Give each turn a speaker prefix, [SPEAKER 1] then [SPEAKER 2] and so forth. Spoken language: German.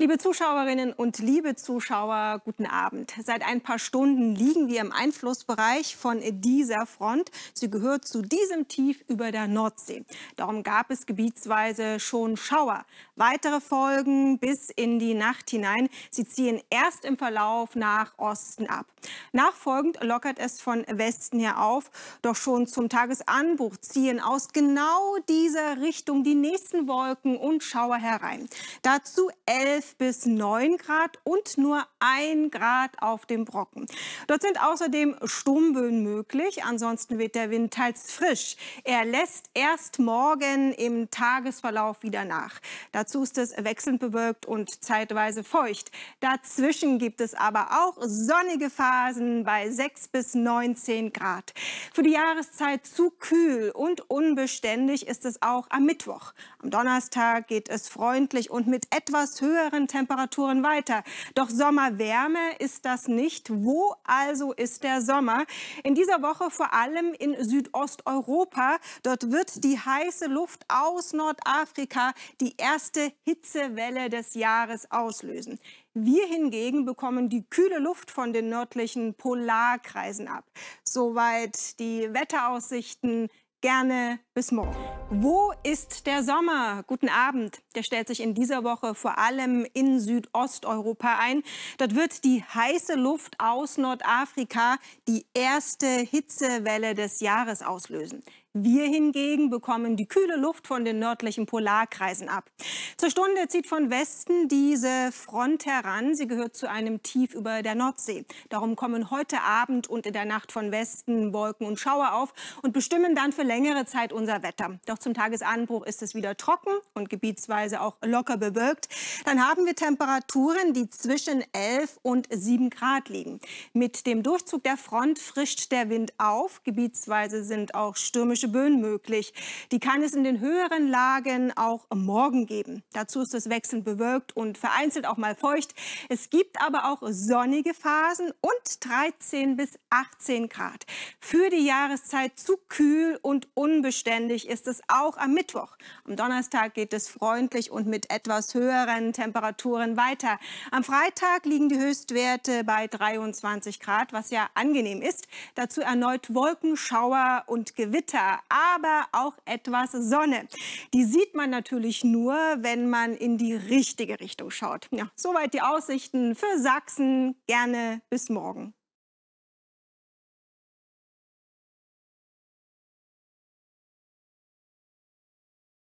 [SPEAKER 1] Liebe Zuschauerinnen und liebe Zuschauer, guten Abend. Seit ein paar Stunden liegen wir im Einflussbereich von dieser Front. Sie gehört zu diesem Tief über der Nordsee. Darum gab es gebietsweise schon Schauer. Weitere Folgen bis in die Nacht hinein. Sie ziehen erst im Verlauf nach Osten ab. Nachfolgend lockert es von Westen her auf. Doch schon zum Tagesanbruch ziehen aus genau dieser Richtung die nächsten Wolken und Schauer herein. Dazu elf bis 9 Grad und nur 1 Grad auf dem Brocken. Dort sind außerdem Sturmböen möglich. Ansonsten wird der Wind teils frisch. Er lässt erst morgen im Tagesverlauf wieder nach. Dazu ist es wechselnd bewölkt und zeitweise feucht. Dazwischen gibt es aber auch sonnige Phasen bei 6 bis 19 Grad. Für die Jahreszeit zu kühl und unbeständig ist es auch am Mittwoch. Am Donnerstag geht es freundlich und mit etwas höheren höheren Temperaturen weiter. Doch Sommerwärme ist das nicht. Wo also ist der Sommer? In dieser Woche vor allem in Südosteuropa. Dort wird die heiße Luft aus Nordafrika die erste Hitzewelle des Jahres auslösen. Wir hingegen bekommen die kühle Luft von den nördlichen Polarkreisen ab. Soweit die Wetteraussichten gerne bis morgen. Wo ist der Sommer? Guten Abend. Der stellt sich in dieser Woche vor allem in Südosteuropa ein. Dort wird die heiße Luft aus Nordafrika die erste Hitzewelle des Jahres auslösen. Wir hingegen bekommen die kühle Luft von den nördlichen Polarkreisen ab. Zur Stunde zieht von Westen diese Front heran. Sie gehört zu einem Tief über der Nordsee. Darum kommen heute Abend und in der Nacht von Westen Wolken und Schauer auf und bestimmen dann für längere Zeit unser Wetter. Doch zum Tagesanbruch ist es wieder trocken und gebietsweise auch locker bewölkt. Dann haben wir Temperaturen, die zwischen 11 und 7 Grad liegen. Mit dem Durchzug der Front frischt der Wind auf. Gebietsweise sind auch stürmische tropische Böen möglich. Die kann es in den höheren Lagen auch morgen geben. Dazu ist es wechselnd bewölkt und vereinzelt auch mal feucht. Es gibt aber auch sonnige Phasen und 13 bis 18 Grad. Für die Jahreszeit zu kühl und unbeständig ist es auch am Mittwoch. Am Donnerstag geht es freundlich und mit etwas höheren Temperaturen weiter. Am Freitag liegen die Höchstwerte bei 23 Grad, was ja angenehm ist. Dazu erneut Wolkenschauer und Gewitter aber auch etwas Sonne. Die sieht man natürlich nur, wenn man in die richtige Richtung schaut. Ja, soweit die Aussichten für Sachsen. Gerne bis morgen.